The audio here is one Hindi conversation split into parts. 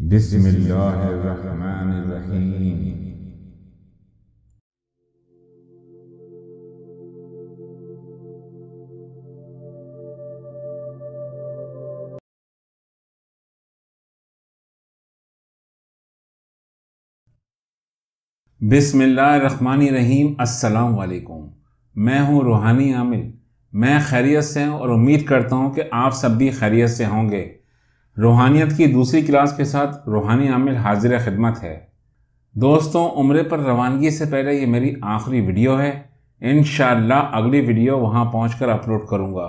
बिस्मिल्लाहिर्रहमानिर्रहीम बिसमीम असलकुम मैं हूं रूहानी आमिल मैं खैरियत से हूं और उम्मीद करता हूं कि आप सब भी खैरियत से होंगे रूहानियत की दूसरी क्लास के साथ रूहानी आमिल हाजिर खिदमत है दोस्तों उम्र पर रवानगी से पहले ये मेरी आखिरी वीडियो है इन अगली वीडियो वहाँ पहुँच कर अपलोड करूँगा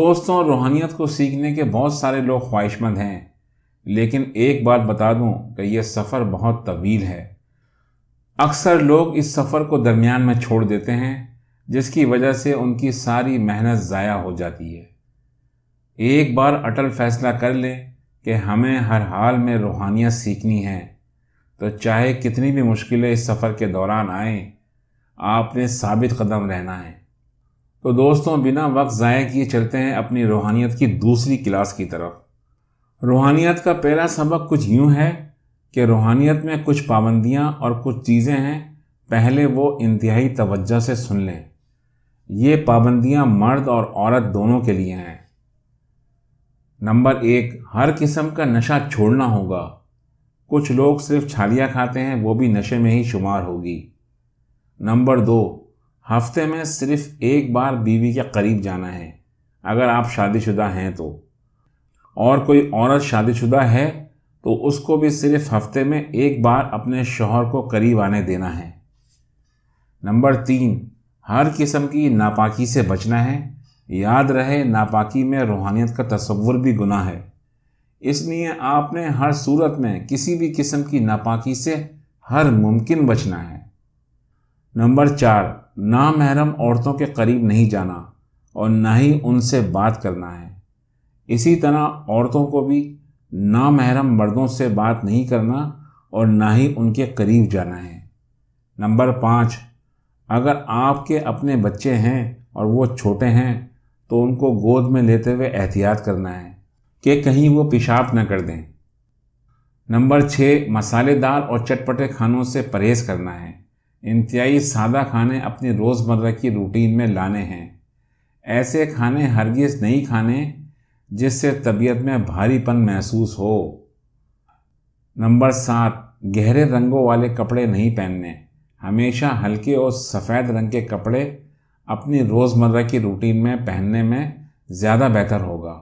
दोस्तों रूहानियत को सीखने के बहुत सारे लोग ख्वाहिशमंद हैं लेकिन एक बात बता दूँ कि यह सफ़र बहुत तवील है अक्सर लोग इस सफ़र को दरमियान में छोड़ देते हैं जिसकी वजह से उनकी सारी मेहनत ज़ाया हो जाती है एक बार अटल फैसला कर ले कि हमें हर हाल में रूहानियत सीखनी है तो चाहे कितनी भी मुश्किलें इस सफ़र के दौरान आएँ आपने साबित कदम रहना है तो दोस्तों बिना वक्त ज़ाय किए चलते हैं अपनी रूहानियत की दूसरी क्लास की तरफ रूहानियत का पहला सबक कुछ यूँ है कि रूहानियत में कुछ पाबंदियाँ और कुछ चीज़ें हैं पहले वो इंतहाई तवज्जो से सुन लें ये पाबंदियाँ मर्द और औरत दोनों के लिए हैं नंबर एक हर किस्म का नशा छोड़ना होगा कुछ लोग सिर्फ छालियाँ खाते हैं वो भी नशे में ही शुमार होगी नंबर दो हफ्ते में सिर्फ एक बार बीवी के करीब जाना है अगर आप शादीशुदा हैं तो और कोई औरत शादीशुदा है तो उसको भी सिर्फ हफ्ते में एक बार अपने शोहर को करीब आने देना है नंबर तीन हर किस्म की नापाकी से बचना है याद रहे नापाकी में रूहानियत का तस्वुर भी गुना है इसलिए आपने हर सूरत में किसी भी किस्म की नापाकी से हर मुमकिन बचना है नंबर चार नामहरम औरतों के करीब नहीं जाना और ना ही उनसे बात करना है इसी तरह औरतों को भी नामहरम मर्दों से बात नहीं करना और ना ही उनके करीब जाना है नंबर पाँच अगर आपके अपने बच्चे हैं और वो छोटे हैं तो उनको गोद में लेते हुए एहतियात करना है कि कहीं वो पेशाब न कर दें नंबर छः मसालेदार और चटपटे खानों से परहेज़ करना है इंतहाई सादा खाने अपनी रोज़मर्रा की रूटीन में लाने हैं ऐसे खाने हरगिज़ नहीं खाने जिससे तबीयत में भारीपन महसूस हो नंबर सात गहरे रंगों वाले कपड़े नहीं पहनने हमेशा हल्के और सफ़ेद रंग के कपड़े अपनी रोज़मर्रा की रूटीन में पहनने में ज़्यादा बेहतर होगा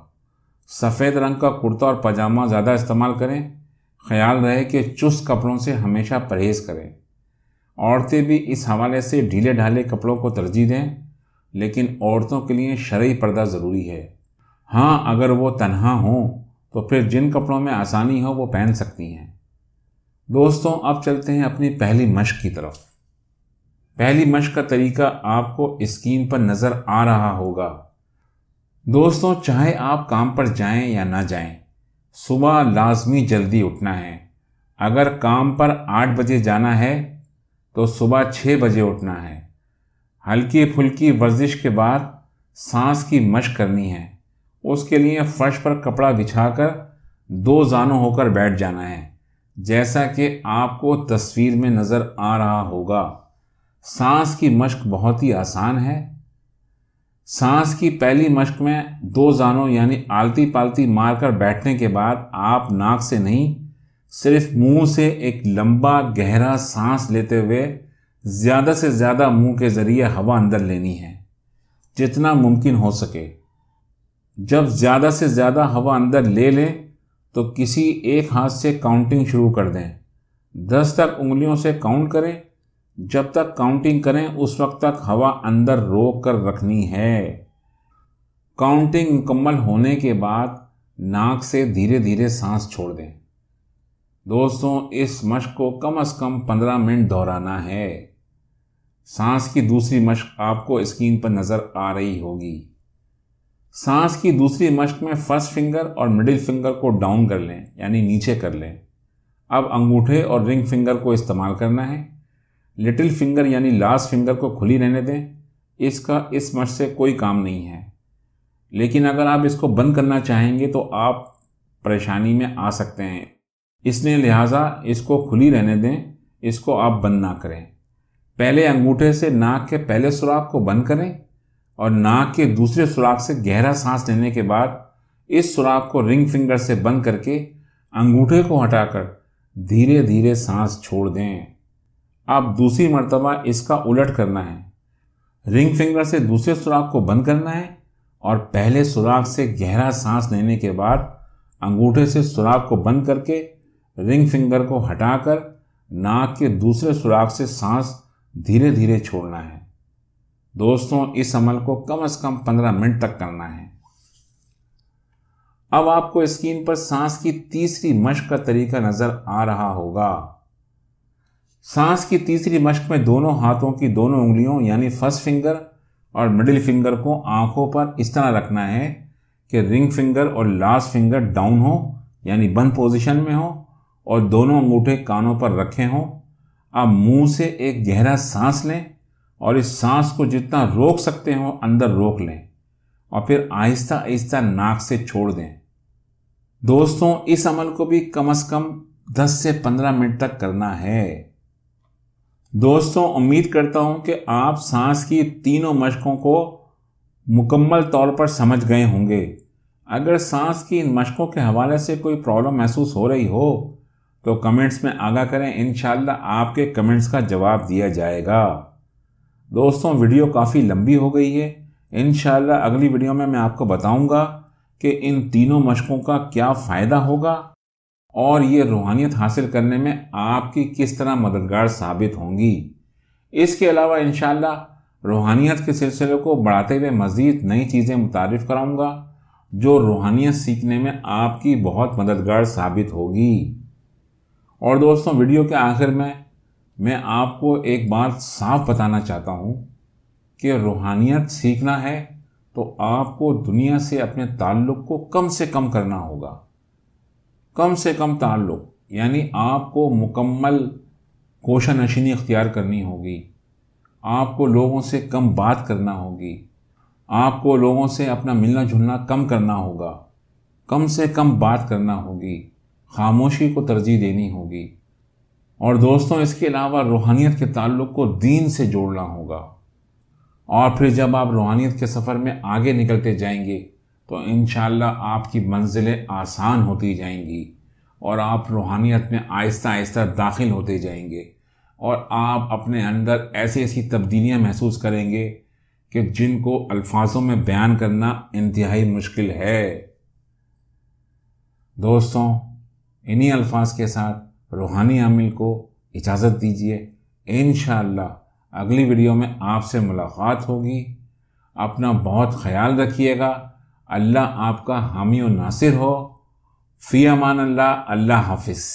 सफ़ेद रंग का कुर्ता और पजामा ज़्यादा इस्तेमाल करें ख्याल रहे कि चुस्त कपड़ों से हमेशा परहेज़ करें औरतें भी इस हवाले से ढीले ढाले कपड़ों को तरजीह दें लेकिन औरतों के लिए शर्य पर्दा ज़रूरी है हाँ अगर वो तनहा हों तो फिर जिन कपड़ों में आसानी हो वो पहन सकती हैं दोस्तों अब चलते हैं अपनी पहली मश्क की तरफ पहली मश्क का तरीका आपको स्क्रीन पर नज़र आ रहा होगा दोस्तों चाहे आप काम पर जाएं या ना जाएं, सुबह लाजमी जल्दी उठना है अगर काम पर आठ बजे जाना है तो सुबह छः बजे उठना है हल्की फुल्की वर्जिश के बाद सांस की मशक करनी है उसके लिए फर्श पर कपड़ा बिछाकर दो जानों होकर बैठ जाना है जैसा कि आपको तस्वीर में नज़र आ रहा होगा सांस की मश्क बहुत ही आसान है सांस की पहली मश्क में दो जानों यानी आलती पालती मारकर बैठने के बाद आप नाक से नहीं सिर्फ मुंह से एक लंबा गहरा सांस लेते हुए ज़्यादा से ज़्यादा मुंह के ज़रिए हवा अंदर लेनी है जितना मुमकिन हो सके जब ज़्यादा से ज़्यादा हवा अंदर ले लें तो किसी एक हाथ से काउंटिंग शुरू कर दें दस तक उंगलियों से काउंट करें जब तक काउंटिंग करें उस वक्त तक हवा अंदर रोक कर रखनी है काउंटिंग मुकम्मल होने के बाद नाक से धीरे धीरे सांस छोड़ दें दोस्तों इस मश्क को कम से कम पंद्रह मिनट दोहराना है सांस की दूसरी मश्क आपको स्क्रीन पर नज़र आ रही होगी सांस की दूसरी मश्क में फर्स्ट फिंगर और मिडिल फिंगर को डाउन कर लें यानी नीचे कर लें अब अंगूठे और रिंग फिंगर को इस्तेमाल करना है लिटिल फिंगर यानी लास्ट फिंगर को खुली रहने दें इसका इस मश से कोई काम नहीं है लेकिन अगर आप इसको बंद करना चाहेंगे तो आप परेशानी में आ सकते हैं इसलिए लिहाजा इसको खुली रहने दें इसको आप बंद ना करें पहले अंगूठे से नाक के पहले सुराख को बंद करें और नाक के दूसरे सुराख से गहरा सांस लेने के बाद इस सुराख को रिंग फिंगर से बंद करके अंगूठे को हटाकर धीरे धीरे सांस छोड़ दें आप दूसरी मरतबा इसका उलट करना है रिंग फिंगर से दूसरे सुराख को बंद करना है और पहले सुराख से गहरा सांस लेने के बाद अंगूठे से सुराख को बंद करके रिंग फिंगर को हटाकर नाक के दूसरे सुराख से सांस धीरे धीरे छोड़ना है दोस्तों इस अमल को कम से कम पंद्रह मिनट तक करना है अब आपको स्क्रीन पर सांस की तीसरी मश्क का तरीका नज़र आ रहा होगा सांस की तीसरी मश्क में दोनों हाथों की दोनों उंगलियों यानी फर्स्ट फिंगर और मिडिल फिंगर को आंखों पर इस तरह रखना है कि रिंग फिंगर और लास्ट फिंगर डाउन हो यानी बंद पोजीशन में हो और दोनों अंगूठे कानों पर रखे हों आप मुंह से एक गहरा सांस लें और इस सांस को जितना रोक सकते हो अंदर रोक लें और फिर आहिस्ता आहिस्ता नाक से छोड़ दें दोस्तों इस अमल को भी कम से कम 10 से 15 मिनट तक करना है दोस्तों उम्मीद करता हूं कि आप सांस की तीनों मशकों को मुकम्मल तौर पर समझ गए होंगे अगर सांस की इन मशकों के हवाले से कोई प्रॉब्लम महसूस हो रही हो तो कमेंट्स में आगा करें इन आपके कमेंट्स का जवाब दिया जाएगा दोस्तों वीडियो काफ़ी लंबी हो गई है इन अगली वीडियो में मैं आपको बताऊंगा कि इन तीनों मशकों का क्या फ़ायदा होगा और ये रूहानियत हासिल करने में आपकी किस तरह मददगार साबित होंगी इसके अलावा इन रूहानियत के सिलसिले को बढ़ाते हुए मज़ीद नई चीज़ें मुतारफ़ कराऊँगा जो रूहानियत सीखने में आपकी बहुत मददगार साबित होगी और दोस्तों वीडियो के आखिर में मैं आपको एक बात साफ बताना चाहता हूँ कि रूहानियत सीखना है तो आपको दुनिया से अपने ताल्लुक़ को कम से कम करना होगा कम से कम तान लो यानी आपको मुकम्मल कोशा नशीनी अख्तियार करनी होगी आपको लोगों से कम बात करना होगी आपको लोगों से अपना मिलना जुलना कम करना होगा कम से कम बात करना होगी खामोशी को तरजीह देनी होगी और दोस्तों इसके अलावा रूहानियत के ताल्लुक को दीन से जोड़ना होगा और फिर जब आप रूहानियत के सफ़र में आगे निकलते जाएंगे तो इन आपकी मंजिलें आसान होती जाएंगी और आप रूहानियत में आहिस्ता आहिस्ता दाखिल होते जाएंगे और आप अपने अंदर ऐसी ऐसी तब्दीलियाँ महसूस करेंगे कि जिनको अल्फाजों में बयान करना इंतहाई मुश्किल है दोस्तों इन्हीं अल्फाज के साथ रूहानी अमिल को इजाज़त दीजिए इन अगली वीडियो में आपसे मुलाकात होगी अपना बहुत ख्याल रखिएगा अल्लाह आपका हामी नासिर हो फ़ी अमान अल्लाह अल्लाह हाफिज़